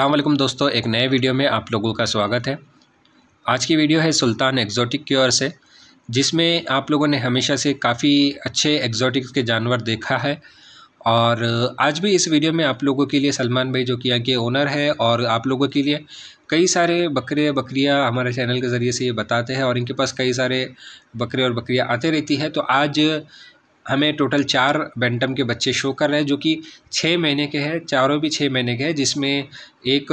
वालेकुम दोस्तों एक नए वीडियो में आप लोगों का स्वागत है आज की वीडियो है सुल्तान एक्जोटिक क्योर से जिसमें आप लोगों ने हमेशा से काफ़ी अच्छे एक्जॉटिक्स के जानवर देखा है और आज भी इस वीडियो में आप लोगों के लिए सलमान भाई जो कि यहाँ के ओनर है और आप लोगों के लिए कई सारे बकरे बकरियाँ हमारे चैनल के ज़रिए से ये बताते हैं और इनके पास कई सारे बकरे और बकरियाँ आते रहती है तो आज हमें टोटल चार बेंटम के बच्चे शो कर रहे हैं जो कि छः महीने के हैं चारों भी छः महीने के हैं जिसमें एक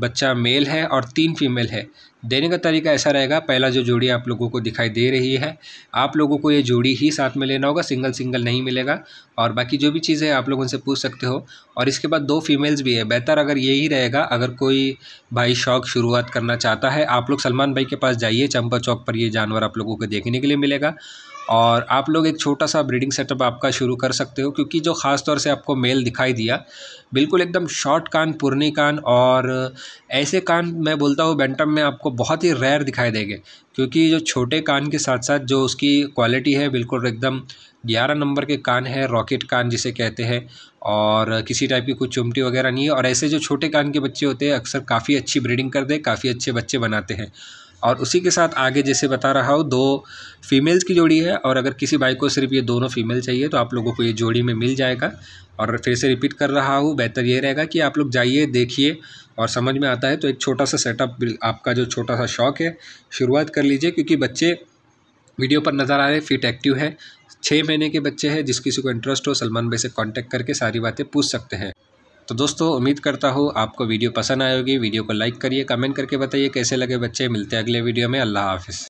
बच्चा मेल है और तीन फीमेल है देने का तरीका ऐसा रहेगा पहला जो जोड़ी आप लोगों को दिखाई दे रही है आप लोगों को ये जोड़ी ही साथ में लेना होगा सिंगल सिंगल नहीं मिलेगा और बाकी जो भी चीज़ें आप लोग उनसे पूछ सकते हो और इसके बाद दो फीमेल्स भी है बेहतर अगर यही रहेगा अगर कोई भाई शौक शुरुआत करना चाहता है आप लोग सलमान भाई के पास जाइए चंपा चौक पर ये जानवर आप लोगों को देखने के लिए मिलेगा और आप लोग एक छोटा सा ब्रीडिंग सेटअप आपका शुरू कर सकते हो क्योंकि जो ख़ास तौर से आपको मेल दिखाई दिया बिल्कुल एकदम शॉर्ट कान पुरनी कान और और ऐसे कान मैं बोलता हूँ बेंटम में आपको बहुत ही रेयर दिखाई देंगे क्योंकि जो छोटे कान के साथ साथ जो उसकी क्वालिटी है बिल्कुल एकदम ग्यारह नंबर के कान है रॉकेट कान जिसे कहते हैं और किसी टाइप की कुछ चुमटी वगैरह नहीं है और ऐसे जो छोटे कान के बच्चे होते हैं अक्सर काफ़ी अच्छी ब्रीडिंग करते हैं काफ़ी अच्छे बच्चे बनाते हैं और उसी के साथ आगे जैसे बता रहा हूँ दो फीमेल्स की जोड़ी है और अगर किसी बाइक को सिर्फ ये दोनों फीमेल चाहिए तो आप लोगों को ये जोड़ी में मिल जाएगा और फिर से रिपीट कर रहा हूँ बेहतर ये रहेगा कि आप लोग जाइए देखिए और समझ में आता है तो एक छोटा सा सेटअप आपका जो छोटा सा शौक है शुरुआत कर लीजिए क्योंकि बच्चे वीडियो पर नज़र आ रहे फिट एक्टिव है छः महीने के बच्चे हैं जिस किसी को इंटरेस्ट हो सलमान भाई से कांटेक्ट करके सारी बातें पूछ सकते हैं तो दोस्तों उम्मीद करता हूँ आपको वीडियो पसंद आएगी वीडियो को लाइक करिए कमेंट करके बताइए कैसे लगे बच्चे मिलते हैं अगले वीडियो में अल्लाह हाफिज़